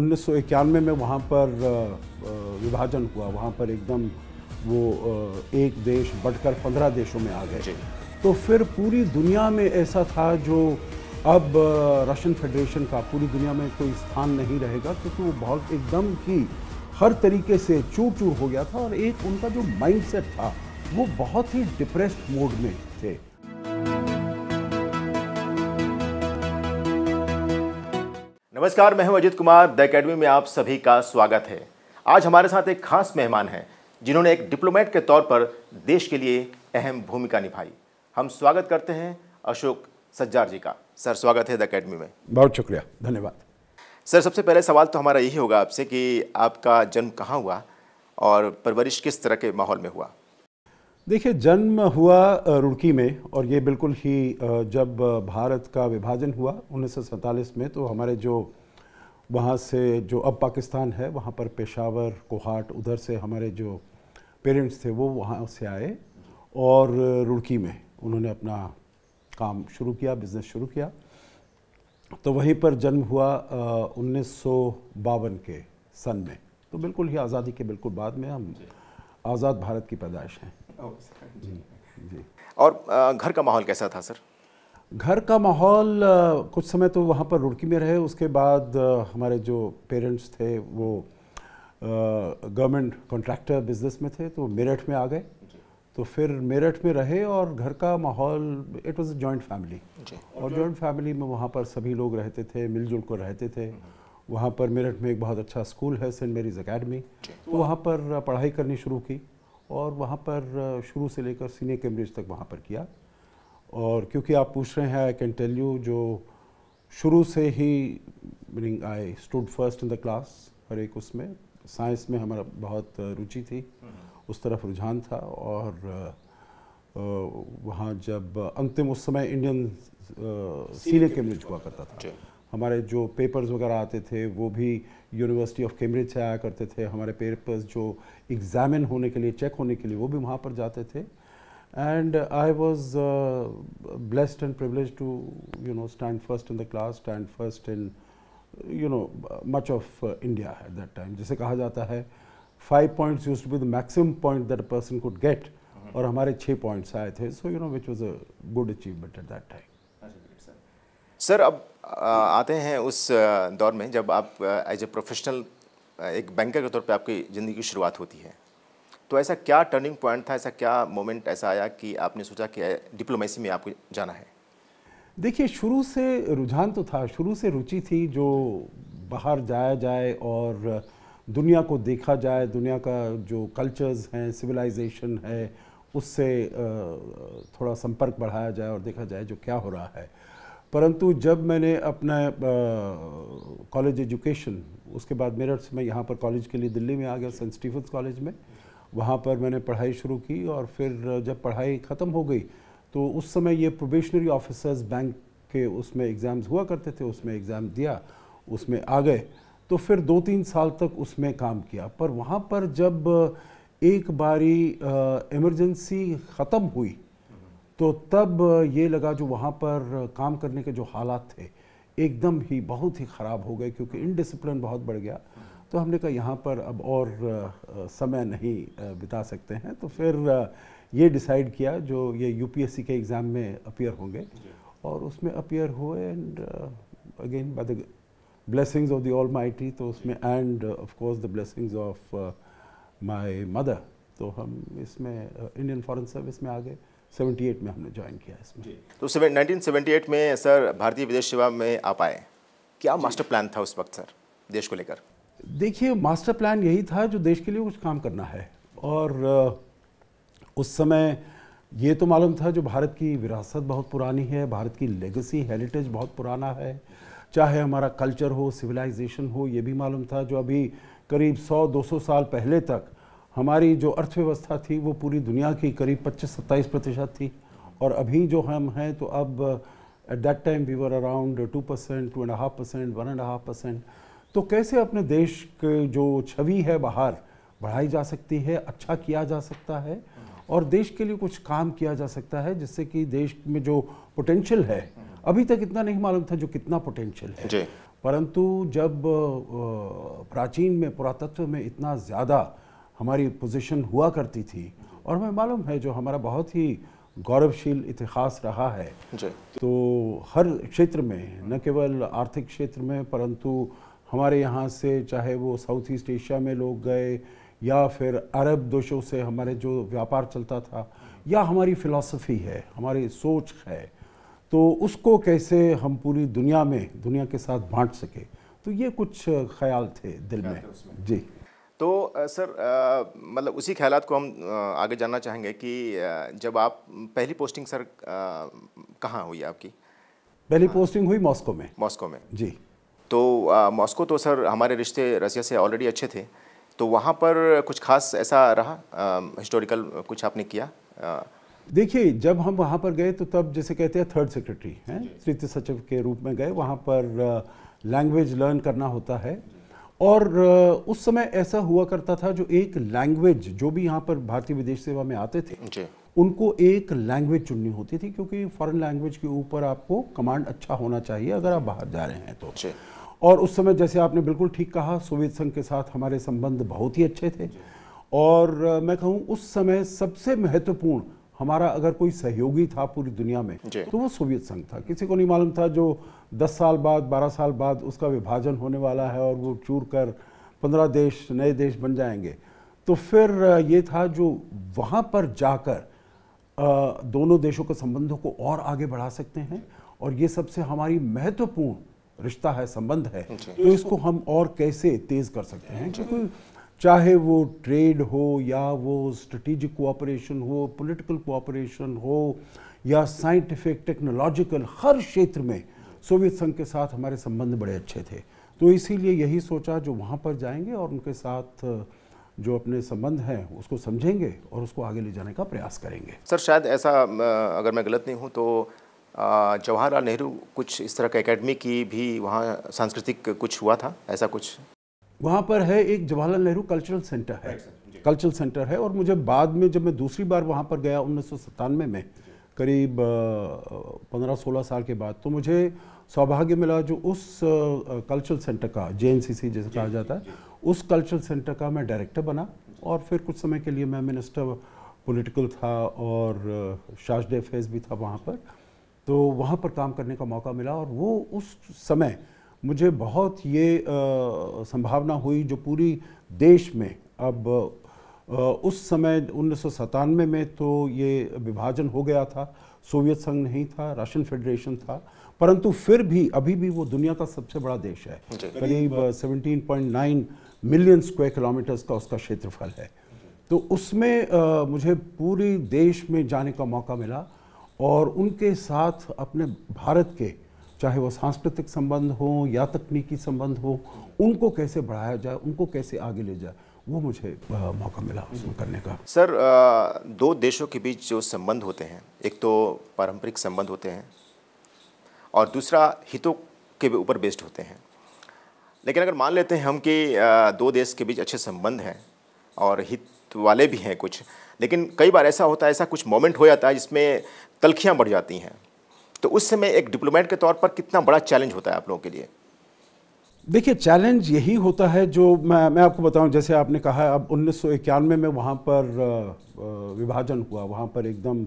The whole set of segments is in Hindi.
उन्नीस सौ इक्यानवे में वहाँ पर विभाजन हुआ वहाँ पर एकदम वो एक देश बढ़कर पंद्रह देशों में आ गए तो फिर पूरी दुनिया में ऐसा था जो अब रशियन फेडरेशन का पूरी दुनिया में कोई स्थान नहीं रहेगा क्योंकि वो बहुत एकदम ही हर तरीके से चूर चूर हो गया था और एक उनका जो माइंडसेट था वो बहुत ही डिप्रेस्ड मोड में थे नमस्कार मैं हूं अजित कुमार द अकेडमी में आप सभी का स्वागत है आज हमारे साथ एक खास मेहमान हैं जिन्होंने एक डिप्लोमेट के तौर पर देश के लिए अहम भूमिका निभाई हम स्वागत करते हैं अशोक सज्जार जी का सर स्वागत है द अकेडमी में बहुत शुक्रिया धन्यवाद सर सबसे पहले सवाल तो हमारा यही होगा आपसे कि आपका जन्म कहाँ हुआ और परवरिश किस तरह के माहौल में हुआ देखिए जन्म हुआ रुड़की में और ये बिल्कुल ही जब भारत का विभाजन हुआ उन्नीस में तो हमारे जो वहाँ से जो अब पाकिस्तान है वहाँ पर पेशावर कोहाट उधर से हमारे जो पेरेंट्स थे वो वहाँ से आए और रुड़की में उन्होंने अपना काम शुरू किया बिज़नेस शुरू किया तो वहीं पर जन्म हुआ उन्नीस के सन में तो बिल्कुल ही आज़ादी के बिल्कुल बाद में हम आज़ाद भारत की पैदाइश हैं जी और घर का माहौल कैसा था सर घर का माहौल कुछ समय तो वहाँ पर रुड़की में रहे उसके बाद हमारे जो पेरेंट्स थे वो गवर्नमेंट कॉन्ट्रैक्टर बिजनेस में थे तो मेरठ में आ गए तो फिर मेरठ में रहे और घर का माहौल it was a joint family और जॉइंट फैमिली में वहाँ पर सभी लोग रहते थे मिलजुल कर रहते थे हम्म। वहाँ पर मेरठ में एक बहुत अच्छा स्कूल है सेंट मेरीज अकेडमी तो वहाँ पर पढ़ाई करनी शुरू की और वहाँ पर शुरू से लेकर सीनियर कैम्ब्रिज तक वहाँ पर किया और क्योंकि आप पूछ रहे हैं आई कैन टेल यू जो शुरू से ही meaning I stood first in the class हर एक उसमें साइंस में हमारा बहुत रुचि थी हम्म। उस तरफ रुझान था और वहाँ जब अंतिम उस समय इंडियन सीनियर कैम्ब्रिज हुआ करता था हमारे जो पेपर्स वगैरह आते थे वो भी यूनिवर्सिटी ऑफ कैम्ब्रिज से आया करते थे हमारे पेपर्स जो एग्ज़ामिन होने के लिए चेक होने के लिए वो भी वहाँ पर जाते थे and I was blessed and privilege to you know stand first in the class stand first in you know much of India at that time जैसे कहा जाता है five points use to be the maximum point that person could get और हमारे छः पॉइंट्स आए थे so you know which was a good achievement at that time sir अब आते हैं उस दौर में जब आप एज ए प्रोफेशनल एक बैंकर के तौर पे आपकी ज़िंदगी की शुरुआत होती है तो ऐसा क्या टर्निंग पॉइंट था ऐसा क्या मोमेंट ऐसा आया कि आपने सोचा कि डिप्लोमेसी में आपको जाना है देखिए शुरू से रुझान तो था शुरू से रुचि थी जो बाहर जाया जाए और दुनिया को देखा जाए दुनिया का जो कल्चर्स हैं सिविलाइजेशन है उससे थोड़ा संपर्क बढ़ाया जाए और देखा जाए जो क्या हो रहा है परंतु जब मैंने अपना कॉलेज एजुकेशन उसके बाद मेरठ से मैं यहाँ पर कॉलेज के लिए दिल्ली में आ गया सेंट स्टीफन्स कॉलेज में वहाँ पर मैंने पढ़ाई शुरू की और फिर जब पढ़ाई ख़त्म हो गई तो उस समय ये प्रोबेशनरी ऑफिसर्स बैंक के उसमें एग्ज़ाम्स हुआ करते थे उसमें एग्ज़ाम दिया उसमें आ गए तो फिर दो तीन साल तक उसमें काम किया पर वहाँ पर जब एक बारी इमरजेंसी ख़त्म हुई तो तब ये लगा जो वहाँ पर काम करने के जो हालात थे एकदम ही बहुत ही ख़राब हो गए क्योंकि इनडिसिप्लिन बहुत बढ़ गया तो हमने कहा यहाँ पर अब और समय नहीं बिता सकते हैं तो फिर ये डिसाइड किया जो ये यूपीएससी के एग्ज़ाम में अपियर होंगे और उसमें अपियर हुए and again by the blessings of the all तो उसमें and of course the blessings of my mother तो हम इसमें इंडियन फॉरेन सर्विस में आ गए 78 में हमने ज्वाइन किया इसमें तो 1978 में सर भारतीय विदेश सेवा में आप आए क्या मास्टर प्लान था उस वक्त सर देश को लेकर देखिए मास्टर प्लान यही था जो देश के लिए कुछ काम करना है और उस समय ये तो मालूम था जो भारत की विरासत बहुत पुरानी है भारत की लेगेसी हेरिटेज बहुत पुराना है चाहे हमारा कल्चर हो सिविलाइजेशन हो ये भी मालूम था जो अभी करीब 100-200 साल पहले तक हमारी जो अर्थव्यवस्था थी वो पूरी दुनिया की करीब 25-27 प्रतिशत थी और अभी जो हम हैं तो अब at that time we were around two percent two and half percent one and half percent तो कैसे अपने देश के जो छवि है बाहर बढ़ाई जा सकती है अच्छा किया जा सकता है और देश के लिए कुछ काम किया जा सकता है जिससे कि देश में जो पोटेंशियल है अभी तक इतना नहीं मालूम था जो कितना पोटेंशियल है परंतु जब प्राचीन में पुरातत्व में इतना ज़्यादा हमारी पोजीशन हुआ करती थी और हमें मालूम है जो हमारा बहुत ही गौरवशील इतिहास रहा है तो हर क्षेत्र में न केवल आर्थिक क्षेत्र में परंतु हमारे यहाँ से चाहे वो साउथ ईस्ट एशिया में लोग गए या फिर अरब देशों से हमारे जो व्यापार चलता था या हमारी फ़िलासफ़ी है हमारी सोच है तो उसको कैसे हम पूरी दुनिया में दुनिया के साथ बांट सके तो ये कुछ ख्याल थे दिल में जी तो सर मतलब उसी ख्याल को हम आगे जानना चाहेंगे कि जब आप पहली पोस्टिंग सर कहाँ हुई आपकी पहली पोस्टिंग हुई मॉस्को में मॉस्को में जी तो मॉस्को तो सर हमारे रिश्ते रसिया से ऑलरेडी अच्छे थे तो वहाँ पर कुछ खास ऐसा रहा हिस्टोरिकल कुछ आपने किया देखिए जब हम वहाँ पर गए तो तब जैसे कहते हैं थर्ड सेक्रेटरी हैं तृतीय सचिव के रूप में गए वहाँ पर लैंग्वेज लर्न करना होता है और उस समय ऐसा हुआ करता था जो एक लैंग्वेज जो भी यहाँ पर भारतीय विदेश सेवा में आते थे उनको एक लैंग्वेज चुननी होती थी क्योंकि फॉरेन लैंग्वेज के ऊपर आपको कमांड अच्छा होना चाहिए अगर आप बाहर जा रहे हैं तो और उस समय जैसे आपने बिल्कुल ठीक कहा सोवियत संघ के साथ हमारे संबंध बहुत ही अच्छे थे और मैं कहूँ उस समय सबसे महत्वपूर्ण हमारा अगर कोई सहयोगी था पूरी दुनिया में तो वो सोवियत संघ था किसी को नहीं मालूम था जो दस साल बाद बारह साल बाद उसका विभाजन होने वाला है और वो चूर कर पंद्रह देश नए देश बन जाएंगे तो फिर ये था जो वहाँ पर जाकर दोनों देशों के संबंधों को और आगे बढ़ा सकते हैं और ये सबसे हमारी महत्वपूर्ण रिश्ता है संबंध है तो इसको हम और कैसे तेज़ कर सकते हैं क्योंकि चाहे वो ट्रेड हो या वो स्ट्रेटिजिक कोऑपरेशन हो पॉलिटिकल कोऑपरेशन हो या साइंटिफिक टेक्नोलॉजिकल हर क्षेत्र में सोवियत संघ के साथ हमारे संबंध बड़े अच्छे थे तो इसीलिए यही सोचा जो वहाँ पर जाएंगे और उनके साथ जो अपने संबंध हैं उसको समझेंगे और उसको आगे ले जाने का प्रयास करेंगे सर शायद ऐसा अगर मैं गलत नहीं हूँ तो जवाहरलाल नेहरू कुछ इस तरह का एकेडमी की भी वहाँ सांस्कृतिक कुछ हुआ था ऐसा कुछ वहाँ पर है एक जवाहरलाल नेहरू कल्चरल सेंटर है कल्चरल सेंटर है और मुझे बाद में जब मैं दूसरी बार वहाँ पर गया उन्नीस में करीब पंद्रह सोलह साल के बाद तो मुझे सौभाग्य मिला जो उस कल्चरल सेंटर का जे जैसे कहा जाता है उस कल्चरल सेंटर का मैं डायरेक्टर बना और फिर कुछ समय के लिए मैं मिनिस्टर पॉलिटिकल था और शार्ज फेज भी था वहाँ पर तो वहाँ पर काम करने का मौका मिला और वो उस समय मुझे बहुत ये आ, संभावना हुई जो पूरी देश में अब उस समय उन्नीस में तो ये विभाजन हो गया था सोवियत संघ नहीं था रशियन फेडरेशन था परंतु फिर भी अभी भी वो दुनिया का सबसे बड़ा देश है करीब 17.9 मिलियन स्क्वायर किलोमीटर्स का उसका क्षेत्रफल है तो उसमें आ, मुझे पूरी देश में जाने का मौका मिला और उनके साथ अपने भारत के चाहे वो सांस्कृतिक संबंध हो या तकनीकी संबंध हो उनको कैसे बढ़ाया जाए उनको कैसे आगे ले जाए वो मुझे मौका मिला उसमें हम्म। करने का सर दो देशों के बीच जो संबंध होते हैं एक तो पारंपरिक संबंध होते हैं और दूसरा हितों के ऊपर बेस्ड होते हैं लेकिन अगर मान लेते हैं हम कि दो देश के बीच अच्छे संबंध हैं और हित वाले भी हैं कुछ लेकिन कई बार ऐसा होता है ऐसा कुछ मोमेंट हो जाता है जिसमें तलखियाँ बढ़ जाती हैं तो उस समय एक डिप्लोमेट के तौर पर कितना बड़ा चैलेंज होता है आप लोगों के लिए देखिए चैलेंज यही होता है जो मैं मैं आपको बताऊं जैसे आपने कहा अब उन्नीस में, में वहाँ पर विभाजन हुआ वहाँ पर एकदम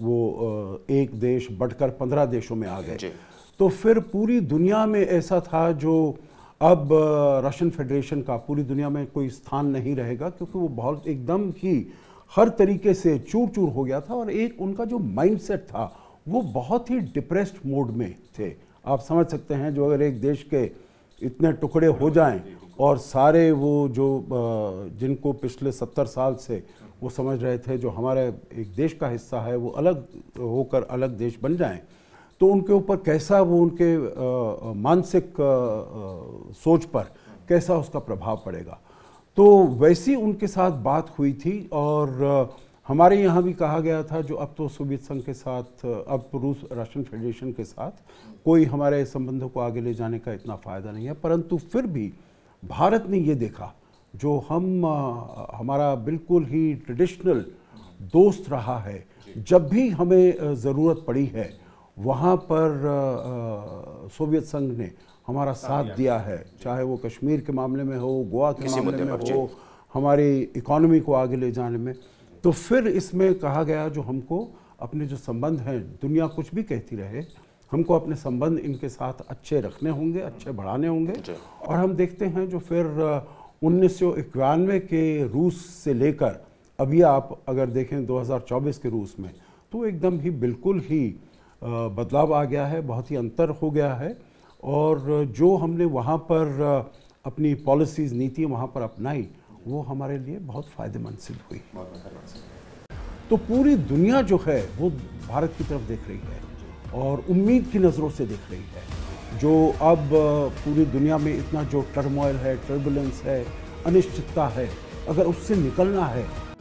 वो एक देश बढ़कर पंद्रह देशों में आ गए तो फिर पूरी दुनिया में ऐसा था जो अब रशियन फेडरेशन का पूरी दुनिया में कोई स्थान नहीं रहेगा क्योंकि वो बहुत एकदम ही हर तरीके से चूर चूर हो गया था और एक उनका जो माइंडसेट था वो बहुत ही डिप्रेस्ड मोड में थे आप समझ सकते हैं जो अगर एक देश के इतने टुकड़े हो जाएं और सारे वो जो जिनको पिछले सत्तर साल से वो समझ रहे थे जो हमारे एक देश का हिस्सा है वो अलग होकर अलग देश बन जाएं तो उनके ऊपर कैसा वो उनके मानसिक सोच पर कैसा उसका प्रभाव पड़ेगा तो वैसी उनके साथ बात हुई थी और हमारे यहाँ भी कहा गया था जो अब तो सोवियत संघ के साथ अब रूस रशियन फेडरेशन के साथ कोई हमारे संबंधों को आगे ले जाने का इतना फ़ायदा नहीं है परंतु फिर भी भारत ने ये देखा जो हम हमारा बिल्कुल ही ट्रेडिशनल दोस्त रहा है जब भी हमें ज़रूरत पड़ी है वहाँ पर सोवियत संघ ने हमारा साथ दिया है चाहे वो कश्मीर के मामले में हो गोवा के मामले में हो हमारी इकोनॉमी को आगे ले जाने में तो फिर इसमें कहा गया जो हमको अपने जो संबंध हैं दुनिया कुछ भी कहती रहे हमको अपने संबंध इनके साथ अच्छे रखने होंगे अच्छे बढ़ाने होंगे और हम देखते हैं जो फिर उन्नीस के रूस से लेकर अभी आप अगर देखें 2024 के रूस में तो एकदम ही बिल्कुल ही बदलाव आ गया है बहुत ही अंतर हो गया है और जो हमने वहाँ पर अपनी पॉलिसीज़ नीति वहाँ पर अपनाई वो हमारे लिए बहुत फ़ायदेमंद सिद्ध हुई तो पूरी दुनिया जो है वो भारत की तरफ देख रही है और उम्मीद की नज़रों से देख रही है जो अब पूरी दुनिया में इतना जो टर्मोइल है टर्बुलेंस है अनिश्चितता है अगर उससे निकलना है